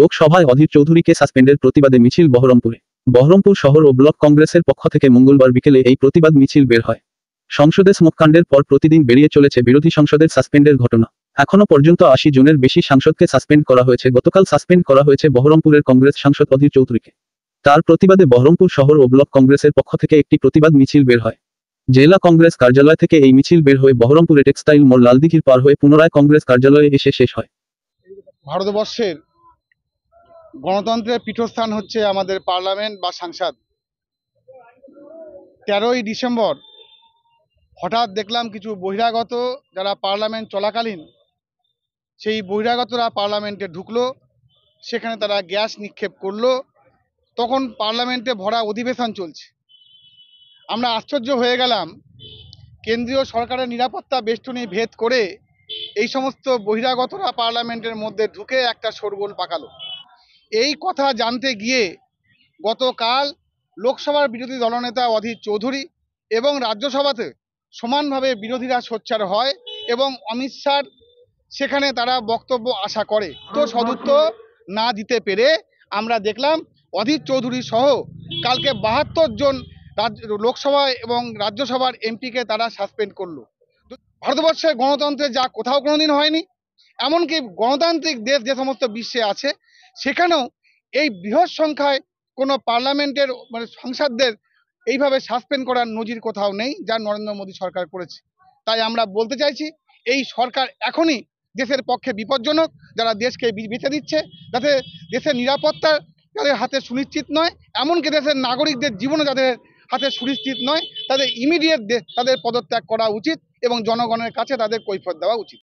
লোকসভায় অধীর চৌধুরীকে সাসপেন্ডের প্রতিবাদে মিছিল বহরমপুরে বহরমপুর শহর ও ব্লক কংগ্রেসের পক্ষ থেকে মঙ্গলবার বিকেলে এই প্রতিবাদ মিছিল বের হয় সংসদে স্মোককাণ্ডের পর প্রতিদিন বেরিয়ে চলেছে বিরোধী সংসদের সাসপেন্ডের ঘটনা এখনও পর্যন্ত আশি জনের বেশি সাংসদকে সাসপেন্ড করা হয়েছে গতকাল সাসপেন্ড করা হয়েছে বহরমপুরের কংগ্রেস সাংসদ অধীর চৌধুরীকে তার প্রতিবাদে বহরমপুর শহর ও ব্লক কংগ্রেসের পক্ষ থেকে একটি প্রতিবাদ মিছিল বের হয় জেলা কংগ্রেস কার্যালয় থেকে এই মিছিল বের হয়ে বহরমপুরে টেক্সটাইল মোড় লালদিঘির পার হয়ে পুনরায় কংগ্রেস কার্যালয়ে এসে শেষ হয় ভারতবর্ষের গণতন্ত্রের পীঠস্থান হচ্ছে আমাদের পার্লামেন্ট বা সাংসদ তেরোই ডিসেম্বর হঠাৎ দেখলাম কিছু বহিরাগত যারা পার্লামেন্ট চলাকালীন সেই বহিরাগতরা পার্লামেন্টে ঢুকলো সেখানে তারা গ্যাস নিক্ষেপ করলো তখন পার্লামেন্টে ভরা অধিবেশন চলছে আমরা আশ্চর্য হয়ে গেলাম কেন্দ্রীয় সরকারের নিরাপত্তা বেষ্টনী ভেদ করে এই সমস্ত বহিরাগতরা পার্লামেন্টের মধ্যে ঢুকে একটা শোরগোল পাকালো এই কথা জানতে গিয়ে গতকাল লোকসভার বিরোধী দলনেতা অধীর চৌধুরী এবং রাজ্যসভাতে সমানভাবে বিরোধীরা সোচ্চার হয় এবং অমিত শাহ সেখানে তারা বক্তব্য আশা করে তো সদুত্ব না দিতে পেরে আমরা দেখলাম অধীর চৌধুরী সহ কালকে বাহাত্তর জন লোকসভা এবং রাজ্যসভার এমপিকে তারা সাসপেন্ড করলো ভারতবর্ষের গণতন্ত্রে যা কোথাও কোনোদিন হয়নি এমনকি গণতান্ত্রিক দেশ যে সমস্ত বিশ্বে আছে সেখানেও এই বৃহৎ সংখ্যায় কোনো পার্লামেন্টের মানে সাংসদদের এইভাবে সাসপেন্ড করার নজির কোথাও নেই যা নরেন্দ্র মোদী সরকার করেছে তাই আমরা বলতে চাইছি এই সরকার এখনই দেশের পক্ষে বিপজ্জনক যারা দেশকে বেঁচে দিচ্ছে যাতে দেশের নিরাপত্তা যাদের হাতে সুনিশ্চিত নয় এমনকি দেশের নাগরিকদের জীবনও যাদের হাতে সুনিশ্চিত নয় তাদের ইমিডিয়েট তাদের পদত্যাগ করা উচিত এবং জনগণের কাছে তাদের কৈফত দেওয়া উচিত